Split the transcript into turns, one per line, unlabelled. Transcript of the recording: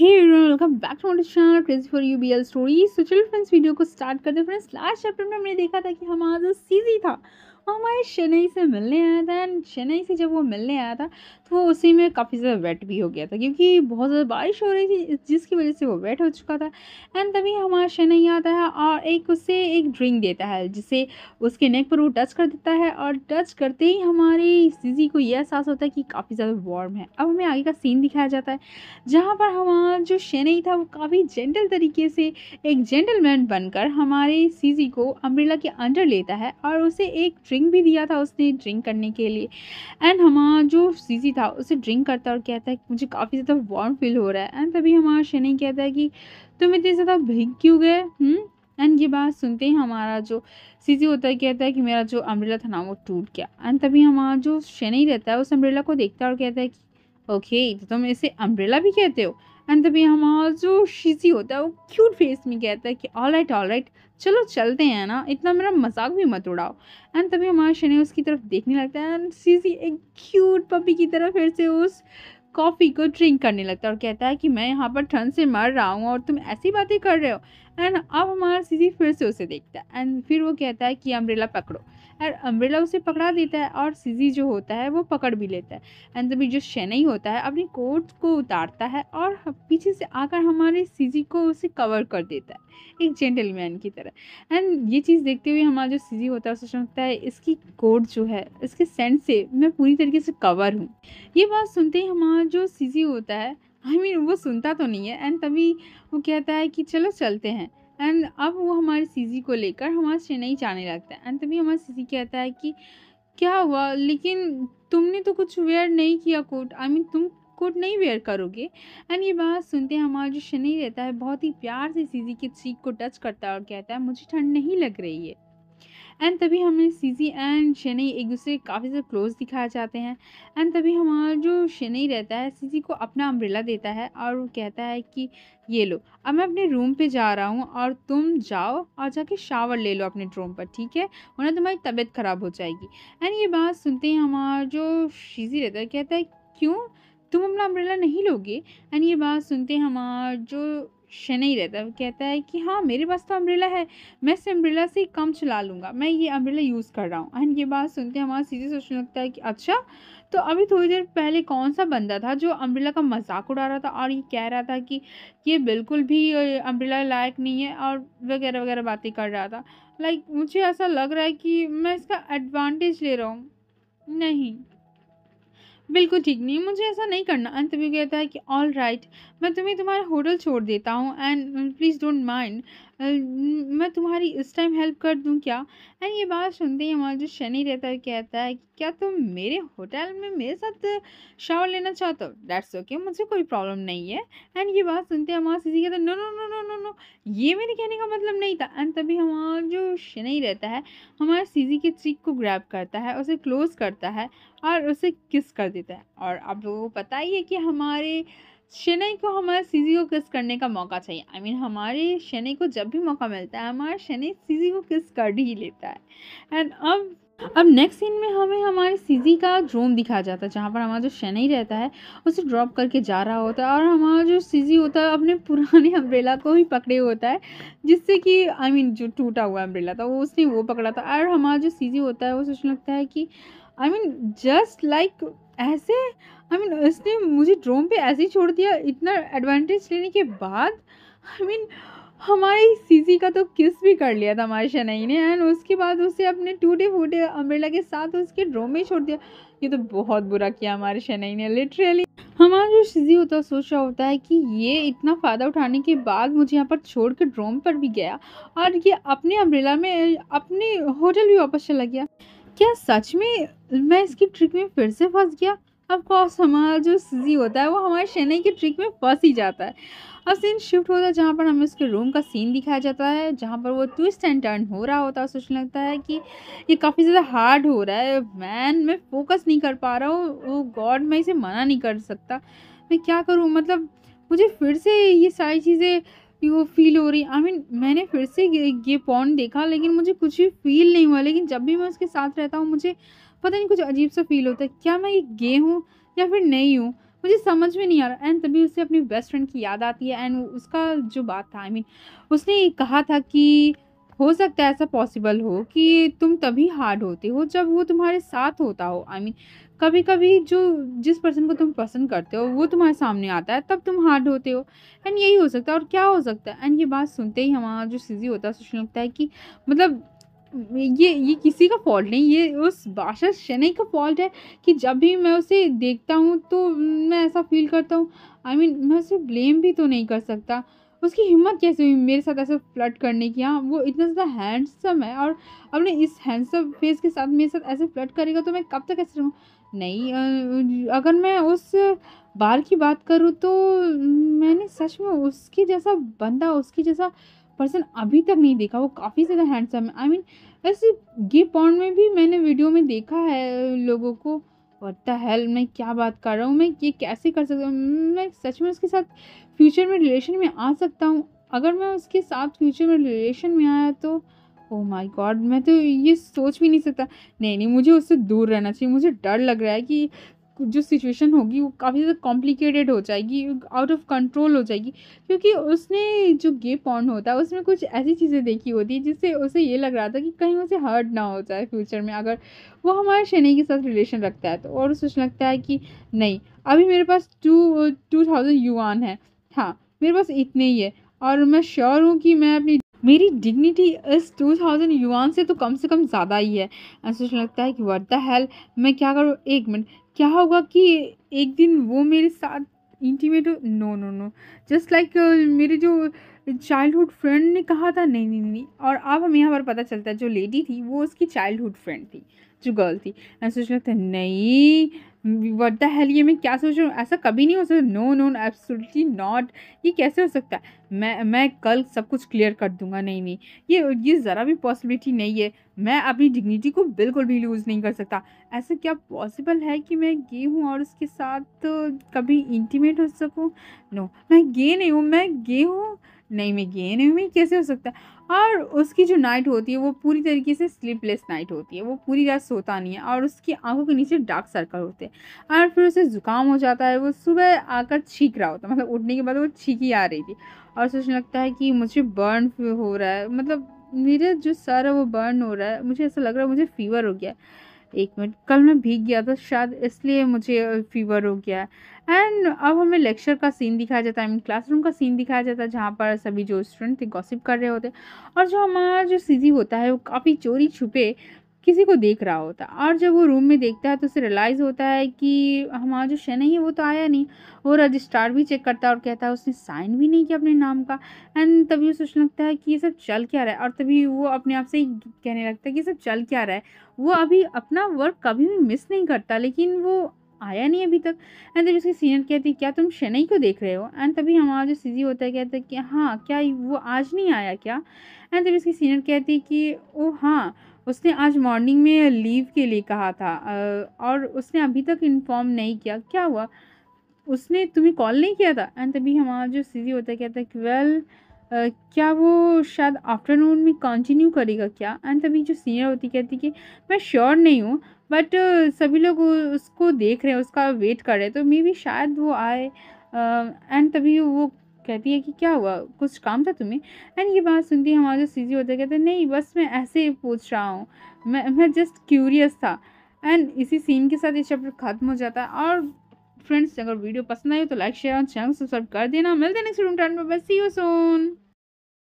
Welcome back to channel for you B L story so friends video को start करते हैं friends last chapter में हमने देखा था कि हमारा जो सीजी था हमारे शनई से मिलने आया था एंड शनई से जब वो मिलने आया था तो वो उसी में काफ़ी ज़्यादा वेट भी हो गया था क्योंकि बहुत ज़्यादा बारिश हो रही थी जिसकी वजह से वो वेट हो चुका था एंड तभी हमारा शनई आता है और एक उसे एक ड्रिंक देता है जिसे उसके नेक पर वो टच कर देता है और टच करते ही हमारी सीजी को यह एहसास होता है कि काफ़ी ज़्यादा वार्म है अब हमें आगे का सीन दिखाया जाता है जहाँ पर हमारा जो शनई था वो काफ़ी जेंटल तरीके से एक जेंटलमैन बनकर हमारे सीजी को अम्ब्रेला के अंडर लेता है और उसे एक ड्रिंक भी दिया था उसने ड्रिंक करने के लिए एंड हमारा जो सीसी था उसे ड्रिंक करता और कहता है कि मुझे काफ़ी ज़्यादा वार्म फील हो रहा है एंड तभी हमारा शनि कहता है कि तुम इतने ज़्यादा भीग क्यों गए एंड हम्म? ये बात सुनते ही हमारा जो सीसी होता है कहता है कि मेरा जो अम्ब्रेला था ना वो टूट गया एंड तभी हमारा जो शनि रहता है उस अम्ब्रेला को देखता है और कहता है कि ओके तो तुम इसे अम्ब्रेला भी कहते हो एंड तभी हमारा जो शीसी होता है वो क्यूट फेस में कहता है कि ऑल राइट ऑल राइट चलो चलते हैं ना इतना मेरा मजाक भी मत उड़ाओ एंड तभी हमारा शनि उसकी तरफ देखने लगता है एंड शीजी एक क्यूट पपी की तरह फिर से उस कॉफ़ी को ड्रिंक करने लगता है और कहता है कि मैं यहाँ पर ठंड से मर रहा हूँ और तुम ऐसी बातें कर रहे हो एंड अब हमारा सीजी फिर से उसे देखता है एंड फिर वो कहता है कि अम्ब्रेला पकड़ो और अम्ब्रेला उसे पकड़ा देता है और सीजी जो होता है वो पकड़ भी लेता है एंड तभी जो शेनई होता है अपनी कोट को उतारता है और पीछे से आकर हमारे सीजी को उसे कवर कर देता है एक जेंटलमैन की तरह एंड ये चीज़ देखते हुए हमारा जो सीजी होता है उसे समझता है इसकी कोट जो है इसके सेंट से मैं पूरी तरीके से कवर हूँ ये बात सुनते ही हमारा जो सीजी होता है आई I मीन mean, वो सुनता तो नहीं है एंड तभी वो कहता है कि चलो चलते हैं एंड अब वो हमारे सीजी को लेकर हमारे चेन्नई जाने लगता है एंड तभी हमारा सीजी कहता है कि क्या हुआ लेकिन तुमने तो कुछ वेयर नहीं किया coat I I mean mean, तुम कोट नहीं वेयर करोगे एंड ये बात सुनते हैं हमारा जो शनि रहता है बहुत ही प्यार से सीजी के चीक को टच करता है और कहता है मुझे ठंड नहीं लग रही है एंड तभी हमें सीजी एंड शनई एक दूसरे काफ़ी ज़्यादा क्लोज दिखाए जाते हैं एंड तभी हमारा जो शनई रहता है सीजी को अपना अम्ब्रेला देता है और वो कहता है कि ये लो अब मैं अपने रूम पे जा रहा हूँ और तुम जाओ और जाके शावर ले लो अपने ड्रोम पर ठीक है वरना तुम्हारी तबीयत ख़राब हो जाएगी एंड ये बात सुनते ही हमारा जो सीजी रहता है कहता है क्यों तुम अपना अम्ब्रेला नहीं लोगे एंड ये बात सुनते हमारा जो शनि रहता है वो कहता है कि हाँ मेरे पास तो अम्ब्रेला है मैं इस अम्ब्रेला से कम चला लूँगा मैं ये अम्ब्रेला यूज़ कर रहा हूँ एंड ये बात सुनते हमारा सीधे सोचने लगता है कि अच्छा तो अभी थोड़ी देर पहले कौन सा बंदा था जो अम्ब्रेला का मजाक उड़ा रहा था और ये कह रहा था कि ये बिल्कुल भी अम्ब्रेला लायक नहीं है और वगैरह वगैरह बातें कर रहा था लाइक like, मुझे ऐसा लग रहा है कि मैं इसका एडवांटेज ले रहा हूँ नहीं बिल्कुल ठीक नहीं मुझे ऐसा नहीं करना अंत में कहता है कि ऑल राइट right, मैं तुम्हें तुम्हारा होटल छोड़ देता हूँ एंड प्लीज़ डोंट माइंड मैं तुम्हारी इस टाइम हेल्प कर दूँ क्या एंड ये बात सुनते ही हमारा जो शनि रहता है कहता है कि क्या तुम मेरे होटल में मेरे साथ शावर लेना चाहते हो डैट्स ओके मुझे कोई प्रॉब्लम नहीं है एंड ये बात सुनते हैं हमारा सीसी कहता है no no no no no no ये मेरे कहने का मतलब नहीं था एंड तभी हमारा जो शनि रहता है हमारे सीसी के चीक को ग्रैप करता है उसे क्लोज करता है और उसे किस कर देता है और आप लोगों को पता ही है कि हमारे शनई को हमारे सीजी को किस करने का मौका चाहिए आई I मीन mean, हमारे शनई को जब भी मौका मिलता है हमारे शनई सीजी को किस कर ही लेता है एंड अब अब नेक्स्ट सीन में हमें हमारे सीजी का ड्रोन दिखा जाता है जहाँ पर हमारा जो शनई रहता है उसे ड्रॉप करके जा रहा होता है और हमारा जो सीजी होता है अपने पुराने अम्ब्रेला को ही पकड़े होता है जिससे कि आई I मीन mean, जो टूटा हुआ अम्ब्रेला था वो उसने वो पकड़ा था और हमारा जो सीजी होता है वो सोचने लगता है कि आई मीन जस्ट लाइक ऐसे आई मीन उसने मुझे ड्रोन पे ऐसे ही छोड़ दिया इतना एडवांटेज लेने के बाद आई I मीन mean, हमारी सीसी का तो किस भी कर लिया था हमारे शनाई ने एंड उसके बाद उसे अपने टूटे फूटे अम्ब्रेला के साथ उसके ड्रोम में छोड़ दिया ये तो बहुत बुरा किया हमारे शनाई ने लिटरली हमारा जो सीजी होता है सोच रहा होता है कि ये इतना फ़ायदा उठाने के बाद मुझे यहाँ पर छोड़ कर ड्रोम पर भी गया और ये अपने अम्ब्रेला में अपने होटल भी वापस चला गया क्या सच में मैं इसकी ट्रिक में फिर से फंस गया अब कॉस हमारा जो सीजी होता है वो हमारे शेनई के ट्रिक में फंस ही जाता है अब सीन शिफ्ट होता है जहाँ पर हमें उसके रूम का सीन दिखाया जाता है जहाँ पर वो ट्विस्ट एंड टर्न हो रहा होता है सोचने लगता है कि ये काफ़ी ज़्यादा हार्ड हो रहा है मैन मैं फोकस नहीं कर पा रहा हूँ वो गॉड मैं इसे मना नहीं कर सकता मैं क्या करूँ मतलब मुझे फिर से ये सारी चीज़ें वो फील हो रही आई I मीन mean, मैंने फिर से ये पॉन्ड देखा लेकिन मुझे कुछ भी फील नहीं हुआ लेकिन जब भी मैं उसके साथ रहता हूँ मुझे पता नहीं कुछ अजीब सा फील होता है क्या मैं ये गे हूँ या फिर नहीं हूँ मुझे समझ में नहीं आ रहा एंड तभी उसे अपनी बेस्ट फ्रेंड की याद आती है एंड उसका जो बात था आई I मीन mean, उसने कहा था कि हो सकता है ऐसा पॉसिबल हो कि तुम तभी हार्ड होते हो जब वो तुम्हारे साथ होता हो आई I मीन mean, कभी कभी जो जिस पर्सन को तुम पसंद करते हो वो तुम्हारे सामने आता है तब तुम हार्ड होते हो एंड यही हो सकता है और क्या हो सकता है एंड ये बात सुनते ही हमारा जो सीजी होता है सोचने लगता है कि मतलब ये ये किसी का फॉल्ट नहीं ये उस बादशाह शनि का फॉल्ट है कि जब भी मैं उसे देखता हूँ तो मैं ऐसा फील करता हूँ आई मीन मैं उसे ब्लेम भी तो नहीं कर सकता उसकी हिम्मत कैसे हुई मेरे साथ ऐसा फ्लर्ट करने की हाँ वो इतना ज़्यादा हैंडसम है और अपने इस हैंडसम फेस के साथ मेरे साथ ऐसे फ्लर्ट करेगा तो मैं कब तक ऐसे रहूँ नहीं अगर मैं उस बार की बात करूँ तो मैंने सच में उसके जैसा बंदा उसके जैसा पर्सन अभी तक नहीं देखा वो काफ़ी ज़्यादा हैंडसम है आई मीन mean, वैसे गे पॉन्ड में भी मैंने वीडियो में देखा है लोगों को वट हेल मैं क्या बात कर रहा हूँ मैं ये कैसे कर सकता हूँ मैं सच में उसके साथ फ्यूचर में रिलेशन में आ सकता हूँ अगर मैं उसके साथ फ्यूचर में रिलेशन में आया तो ओ माय गॉड मैं तो ये सोच भी नहीं सकता नहीं नहीं मुझे उससे दूर रहना चाहिए मुझे डर लग रहा है कि जो सिचुएशन होगी वो काफ़ी ज़्यादा कॉम्प्लिकेटेड हो जाएगी आउट ऑफ कंट्रोल हो जाएगी क्योंकि उसने जो गे पॉन होता है उसमें कुछ ऐसी चीज़ें देखी होती है जिससे उसे ये लग रहा था कि कहीं उसे हर्ट ना हो जाए फ्यूचर में अगर वो हमारे शनि के साथ रिलेशन रखता है तो और सोचने लगता है कि नहीं अभी मेरे पास टू टू थाउजेंड यूआन है हाँ मेरे पास इतने ही है और मैं श्योर हूँ कि मैं अपनी मेरी डिग्निटी इस टू थाउजेंड युवान से तो कम से कम ज़्यादा ही है ऐसा लगता है कि वट द हेल मैं क्या करूँ एक मिनट क्या होगा कि एक दिन वो मेरे साथ इंटीमेट हो no no no just like मेरे जो चाइल्डहुड फ्रेंड ने कहा था नहीं नहीं नहीं और अब हमें यहाँ पर पता चलता है जो लेडी थी वो उसकी चाइल्डहुड फ्रेंड थी जो गर्ल थी मैं सोच रहा था नहीं वट द हेल ये मैं क्या सोच रहा हूँ ऐसा कभी नहीं हो सकता नो नो एब्सोल्युटली नॉट ये कैसे हो सकता है मैं मैं कल सब कुछ क्लियर कर दूंगा नहीं नहीं ये ये ज़रा भी पॉसिबिलिटी नहीं है मैं अपनी डिग्निटी को बिल्कुल भी लूज़ नहीं कर सकता ऐसा क्या पॉसिबल है कि मैं गे हूँ और उसके साथ कभी इंटीमेट हो सकूँ नो no, मैं गे नहीं हूँ मैं गे हूँ नहीं मैं गे नहीं हूँ कैसे हो सकता है और उसकी जो नाइट होती है वो पूरी तरीके से स्लीपलेस नाइट होती है वो पूरी रात सोता नहीं है और उसकी आंखों के नीचे डार्क सर्कल होते हैं और फिर उसे ज़ुकाम हो जाता है वो सुबह आकर छींक रहा होता है मतलब उठने के बाद वो छींकी आ रही थी और सोचने लगता है कि मुझे बर्न हो रहा है मतलब मेरा जो सर है वो बर्न हो रहा है मुझे ऐसा लग रहा है मुझे फीवर हो गया है एक मिनट कल मैं भीग गया था शायद इसलिए मुझे फीवर हो गया है एंड अब हमें लेक्चर का सीन दिखाया जाता है आई मीन क्लासरूम का सीन दिखाया जाता है जहाँ पर सभी जो स्टूडेंट थे गॉसिप कर रहे होते और जो हमारा जो सीजी होता है वो काफ़ी चोरी छुपे किसी को देख रहा होता और जब वो रूम में देखता है तो उसे रियलाइज़ होता है कि हमारा जो शनै है वो तो आया नहीं वो रजिस्ट्रार भी चेक करता है और कहता है उसने साइन भी नहीं किया अपने नाम का एंड तभी उसे सोचने लगता है कि ये सब चल क्या रहा है और तभी वो अपने आप से ही कहने लगता है कि ये सब चल क्या रहा है वो अभी अपना वर्क कभी भी मिस नहीं करता लेकिन वो आया नहीं अभी तक एंड तभी उसकी सीनियर कहती क्या तुम शेनई को देख रहे हो एंड तभी हमारा जो सीजी होता है कहता है कि हाँ क्या वो आज नहीं आया क्या एंड तभी उसकी सीनियर कहती है कि ओ हाँ उसने आज मॉर्निंग में लीव के लिए कहा था और उसने अभी तक इन्फॉर्म नहीं किया क्या हुआ उसने तुम्हें कॉल नहीं किया था एंड तभी हमारा जो सीजी होता है कहता है कि वेल Uh, क्या वो शायद आफ्टरनून में कंटिन्यू करेगा क्या एंड तभी जो सीनियर होती कहती कि मैं श्योर नहीं हूँ बट uh, सभी लोग उसको देख रहे हैं उसका वेट कर रहे हैं तो मे बी शायद वो आए एंड uh, तभी वो कहती है कि क्या हुआ कुछ काम था तुम्हें एंड ये बात सुनती हमारा जो सी जी होता है कहते हैं नहीं बस मैं ऐसे ही पूछ रहा हूँ मैं मैं जस्ट क्यूरियस था एंड इसी सीन के साथ ये चैप्टर ख़त्म हो जाता है और फ्रेंड्स अगर वीडियो पसंद आई तो लाइक शेयर और चैनल सब्सक्राइब कर देना मिलते हैं नेक्स्ट रूम टाइम पर बस सी यू सोन